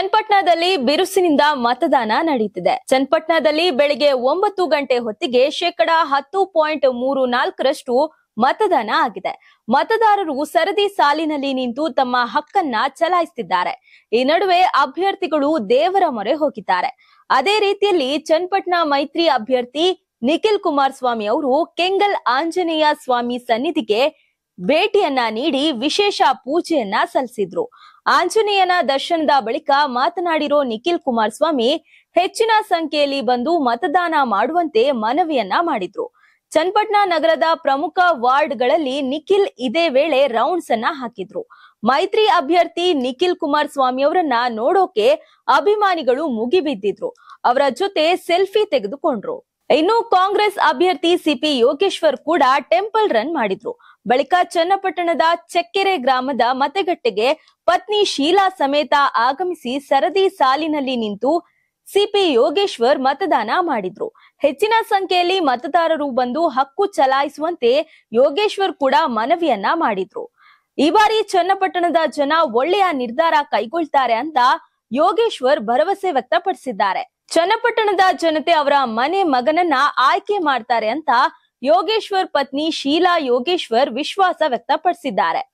ಚನ್ಪಟ್ನದಲ್ಲಿ ಬಿರುಸಿನಿಂದ ಮತದಾನ ನಡೆಯುತ್ತಿದೆ ಚನ್ನಪಟ್ಟಣದಲ್ಲಿ ಬೆಳಿಗ್ಗೆ ಒಂಬತ್ತು ಗಂಟೆ ಹೊತ್ತಿಗೆ ಶೇಕಡ ಹತ್ತು ಪಾಯಿಂಟ್ ಮೂರು ನಾಲ್ಕರಷ್ಟು ಮತದಾನ ಆಗಿದೆ ಮತದಾರರು ಸರದಿ ಸಾಲಿನಲ್ಲಿ ನಿಂತು ತಮ್ಮ ಹಕ್ಕನ್ನ ಚಲಾಯಿಸುತ್ತಿದ್ದಾರೆ ಈ ನಡುವೆ ಅಭ್ಯರ್ಥಿಗಳು ದೇವರ ಮೊರೆ ಹೋಗಿದ್ದಾರೆ ಅದೇ ರೀತಿಯಲ್ಲಿ ಚನ್ನಪಟ್ಟಣ ಮೈತ್ರಿ ಅಭ್ಯರ್ಥಿ ನಿಖಿಲ್ ಸ್ವಾಮಿ ಅವರು ಕೆಂಗಲ್ ಆಂಜನೇಯ ಸ್ವಾಮಿ ಸನ್ನಿಧಿಗೆ ಭೇಟಿಯನ್ನ ನೀಡಿ ವಿಶೇಷ ಪೂಜೆಯನ್ನ ಸಲ್ಲಿಸಿದ್ರು ಆಂಜನೇಯನ ದರ್ಶನದ ಬಳಿಕ ಮಾತನಾಡಿರೋ ನಿಖಿಲ್ ಕುಮಾರಸ್ವಾಮಿ ಹೆಚ್ಚಿನ ಸಂಖ್ಯೆಯಲ್ಲಿ ಬಂದು ಮತದಾನ ಮಾಡುವಂತೆ ಮನವಿಯನ್ನ ಮಾಡಿದ್ರು ಚನ್ನಪಟ್ಟಣ ನಗರದ ಪ್ರಮುಖ ವಾರ್ಡ್ಗಳಲ್ಲಿ ನಿಖಿಲ್ ಇದೇ ವೇಳೆ ರೌಂಡ್ಸ್ ಅನ್ನ ಹಾಕಿದ್ರು ಮೈತ್ರಿ ಅಭ್ಯರ್ಥಿ ನಿಖಿಲ್ ಕುಮಾರಸ್ವಾಮಿ ಅವರನ್ನ ನೋಡೋಕೆ ಅಭಿಮಾನಿಗಳು ಮುಗಿಬಿದ್ದಿದ್ರು ಅವರ ಜೊತೆ ಸೆಲ್ಫಿ ತೆಗೆದುಕೊಂಡ್ರು ಇನ್ನು ಕಾಂಗ್ರೆಸ್ ಅಭ್ಯರ್ಥಿ ಸಿಪಿ ಯೋಗೇಶ್ವರ್ ಕೂಡ ಟೆಂಪಲ್ ರನ್ ಮಾಡಿದ್ರು ಬಳಿಕ ಚನ್ನಪಟ್ಟಣದ ಚಕ್ಕೆರೆ ಗ್ರಾಮದ ಮತಗಟ್ಟೆಗೆ ಪತ್ನಿ ಶೀಲಾ ಸಮೇತ ಆಗಮಿಸಿ ಸರದಿ ಸಾಲಿನಲ್ಲಿ ನಿಂತು ಸಿಪಿ ಯೋಗೇಶ್ವರ್ ಮತದಾನ ಮಾಡಿದ್ರು ಹೆಚ್ಚಿನ ಸಂಖ್ಯೆಯಲ್ಲಿ ಮತದಾರರು ಬಂದು ಹಕ್ಕು ಚಲಾಯಿಸುವಂತೆ ಯೋಗೇಶ್ವರ್ ಕೂಡ ಮನವಿಯನ್ನ ಮಾಡಿದ್ರು ಈ ಬಾರಿ ಚನ್ನಪಟ್ಟಣದ ಜನ ಒಳ್ಳೆಯ ನಿರ್ಧಾರ ಕೈಗೊಳ್ತಾರೆ ಅಂತ ಯೋಗೇಶ್ವರ್ ಭರವಸೆ ವ್ಯಕ್ತಪಡಿಸಿದ್ದಾರೆ ಚನ್ನಪಟ್ಟಣದ ಜನತೆ ಅವರ ಮನೆ ಮಗನನ್ನ ಆಯ್ಕೆ ಮಾಡ್ತಾರೆ ಅಂತ ಯೋಗೇಶ್ವರ್ ಪತ್ನಿ ಶೀಲಾ ಯೋಗೇಶ್ವರ್ ವಿಶ್ವಾಸ ವ್ಯಕ್ತಪಡಿಸಿದ್ದಾರೆ